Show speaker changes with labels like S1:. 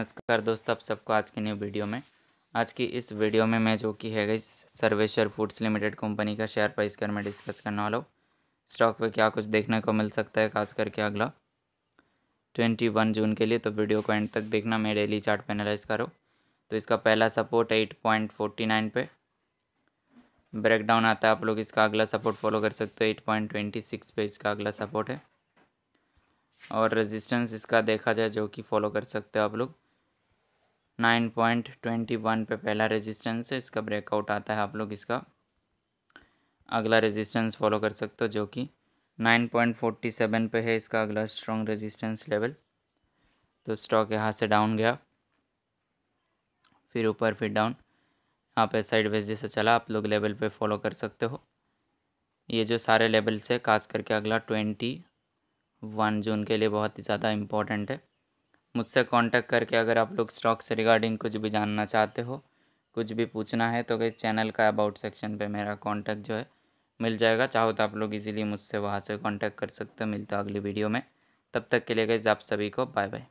S1: नमस्कार दोस्तों आप सबको आज की न्यू वीडियो में आज की इस वीडियो में मैं जो कि है गई सर्वेश्वर फूड्स लिमिटेड कंपनी का शेयर प्राइस कर मैं डिस्कस करने वाला हूँ स्टॉक पे क्या कुछ देखने को मिल सकता है खास करके अगला ट्वेंटी वन जून के लिए तो वीडियो को एंड तक देखना मैं डेली चार्ट एनालाइज करो तो इसका पहला support eight point forty nine पे ब्रेकडाउन आता है आप लोग इसका अगला सपोर्ट फॉलो कर सकते हो एट पॉइंट ट्वेंटी सिक्स पे इसका अगला सपोर्ट है और रेजिस्टेंस इसका देखा जाए जो कि फॉलो कर सकते हो आप लोग नाइन पॉइंट ट्वेंटी वन पे पहला रेजिस्टेंस है इसका ब्रेकआउट आता है आप लोग इसका अगला रेजिस्टेंस फॉलो कर सकते हो जो कि नाइन पॉइंट फोर्टी सेवन पे है इसका अगला स्ट्रॉन्ग रेजिस्टेंस लेवल तो स्टॉक यहाँ से डाउन गया फिर ऊपर फिर डाउन यहाँ पे साइड वेज जैसे चला आप लोग लेवल पे फॉलो कर सकते हो ये जो सारे लेवल्स है खास करके अगला ट्वेंटी वन जून के लिए बहुत ही ज़्यादा इम्पॉर्टेंट है मुझसे कांटेक्ट करके अगर आप लोग स्टॉक से रिगार्डिंग कुछ भी जानना चाहते हो कुछ भी पूछना है तो इस चैनल का अबाउट सेक्शन पे मेरा कांटेक्ट जो है मिल जाएगा चाहो तो आप लोग इजीली मुझसे वहाँ से कांटेक्ट कर सकते हो मिलता अगली वीडियो में तब तक के लिए गई आप सभी को बाय बाय